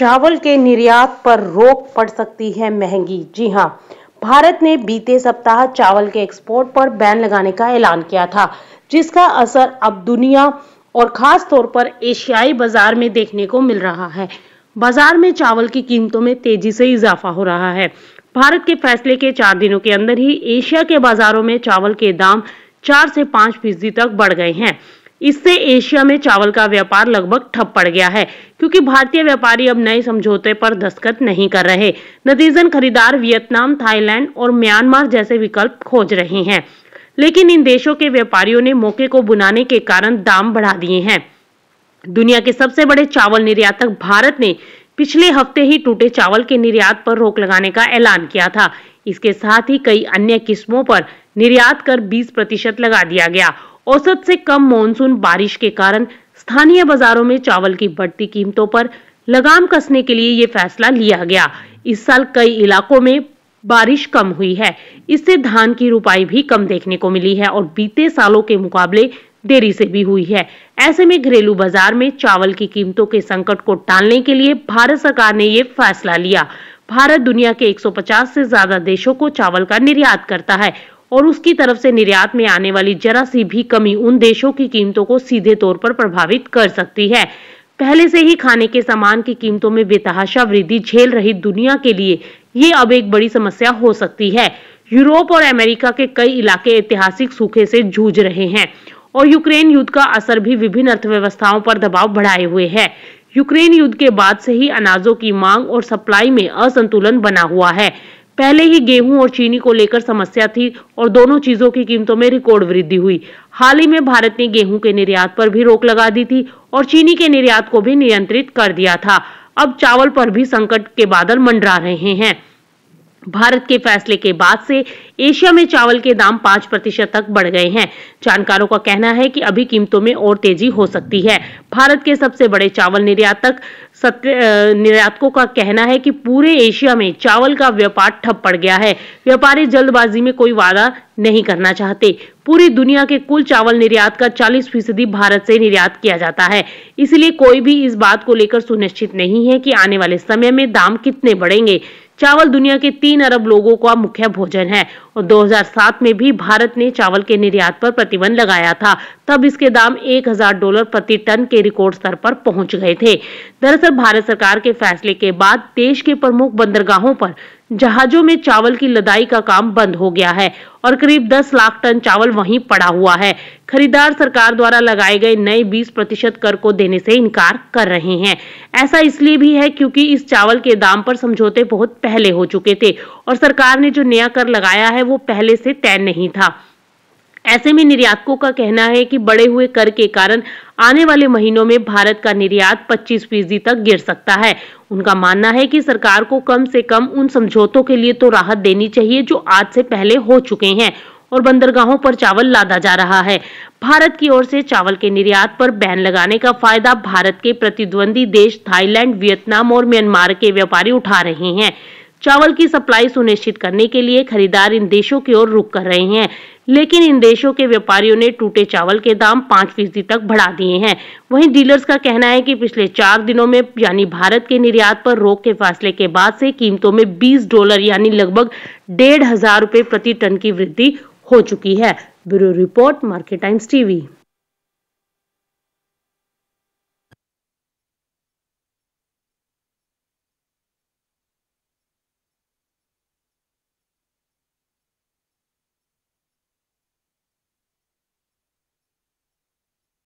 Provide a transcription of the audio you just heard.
चावल के निर्यात पर रोक पड़ सकती है महंगी जी हाँ भारत ने बीते सप्ताह चावल के एक्सपोर्ट पर बैन लगाने का ऐलान किया था जिसका असर अब दुनिया और खास तौर पर एशियाई बाजार में देखने को मिल रहा है बाजार में चावल की कीमतों में तेजी से इजाफा हो रहा है भारत के फैसले के चार दिनों के अंदर ही एशिया के बाजारों में चावल के दाम चार से पाँच फीसदी तक बढ़ गए हैं इससे एशिया में चावल का व्यापार लगभग ठप पड़ गया है क्योंकि भारतीय व्यापारी अब नए समझौते पर दस्तखत नहीं कर रहे नतीजन खरीदार वियतनाम थाईलैंड और म्यांमार जैसे विकल्प खोज रहे हैं लेकिन इन देशों के व्यापारियों ने मौके को बुनाने के कारण दाम बढ़ा दिए हैं दुनिया के सबसे बड़े चावल निर्यातक भारत ने पिछले हफ्ते ही टूटे चावल के निर्यात पर रोक लगाने का ऐलान किया था इसके साथ ही कई अन्य किस्मों पर निर्यात कर 20 प्रतिशत लगा दिया गया औसत से कम मानसून बारिश के कारण स्थानीय बाजारों में चावल की बढ़ती कीमतों पर लगाम कसने के लिए ये फैसला लिया गया इस साल कई इलाकों में बारिश कम हुई है इससे धान की रुपाई भी कम देखने को मिली है और बीते सालों के मुकाबले देरी से भी हुई है ऐसे में घरेलू बाजार में चावल की कीमतों के संकट को टालने के लिए भारत सरकार ने ये फैसला लिया भारत दुनिया के 150 से ज्यादा देशों को चावल का निर्यात करता है और उसकी तरफ से निर्यात में आने वाली जरा सी भी कमी उन देशों की कीमतों को सीधे तौर पर प्रभावित कर सकती है पहले से ही खाने के सामान की कीमतों में बेतहाशा वृद्धि झेल रही दुनिया के लिए ये अब एक बड़ी समस्या हो सकती है यूरोप और अमेरिका के कई इलाके ऐतिहासिक सूखे से जूझ रहे हैं और यूक्रेन युद्ध का असर भी विभिन्न अर्थव्यवस्थाओं पर दबाव बढ़ाए हुए है यूक्रेन युद्ध के बाद से ही अनाजों की मांग और सप्लाई में असंतुलन बना हुआ है पहले ही गेहूं और चीनी को लेकर समस्या थी और दोनों चीजों की कीमतों में रिकॉर्ड वृद्धि हुई हाल ही में भारत ने गेहूं के निर्यात पर भी रोक लगा दी थी और चीनी के निर्यात को भी नियंत्रित कर दिया था अब चावल पर भी संकट के बादल मंडरा रहे हैं भारत के फैसले के बाद से एशिया में चावल के दाम पाँच प्रतिशत तक बढ़ गए हैं जानकारों का कहना है कि अभी कीमतों में और तेजी हो सकती है भारत के सबसे बड़े चावल निर्यातक निर्यातकों का कहना है कि पूरे एशिया में चावल का व्यापार ठप पड़ गया है व्यापारी जल्दबाजी में कोई वादा नहीं करना चाहते पूरी दुनिया के कुल चावल निर्यात का 40 फीसदी भारत से निर्यात किया जाता है इसलिए कोई भी इस बात को लेकर सुनिश्चित नहीं है कि आने वाले समय में दाम कितने बढ़ेंगे चावल दुनिया के तीन अरब लोगों का मुख्य भोजन है और 2007 में भी भारत ने चावल के निर्यात पर प्रतिबंध लगाया था तब इसके दाम 1000 डॉलर प्रति टन के रिकॉर्ड स्तर पर पहुंच गए थे दरअसल भारत सरकार के फैसले के बाद देश के प्रमुख बंदरगाहों पर जहाजों में चावल की लदाई का काम बंद हो गया है और करीब 10 लाख टन चावल वहीं पड़ा हुआ है खरीदार सरकार द्वारा लगाए गए नए 20 प्रतिशत कर को देने से इनकार कर रहे हैं ऐसा इसलिए भी है क्योंकि इस चावल के दाम पर समझौते बहुत पहले हो चुके थे और सरकार ने जो नया कर लगाया है है वो पहले से तय नहीं था ऐसे में निर्यातकों का कहना है कि बढ़े हुए कर के कारण आने वाले महीनों में भारत का निर्यात 25 फीसदी तक गिर सकता है उनका मानना है कि सरकार को कम से कम उन समझौतों के लिए तो राहत देनी चाहिए जो आज से पहले हो चुके हैं और बंदरगाहों पर चावल लादा जा रहा है भारत की ओर से चावल के निर्यात पर बैन लगाने का फायदा भारत के प्रतिद्वंदी देश थाईलैंड वियतनाम और म्यांमार के व्यापारी उठा रहे हैं चावल की सप्लाई सुनिश्चित करने के लिए खरीदार इन देशों की ओर रुक कर रहे हैं लेकिन इन देशों के व्यापारियों ने टूटे चावल के दाम पाँच फीसदी तक बढ़ा दिए हैं वहीं डीलर्स का कहना है कि पिछले चार दिनों में यानी भारत के निर्यात पर रोक के फैसले के बाद से कीमतों में 20 डॉलर यानी लगभग डेढ़ हजार रुपए प्रति टन की वृद्धि हो चुकी है bureau report market times TV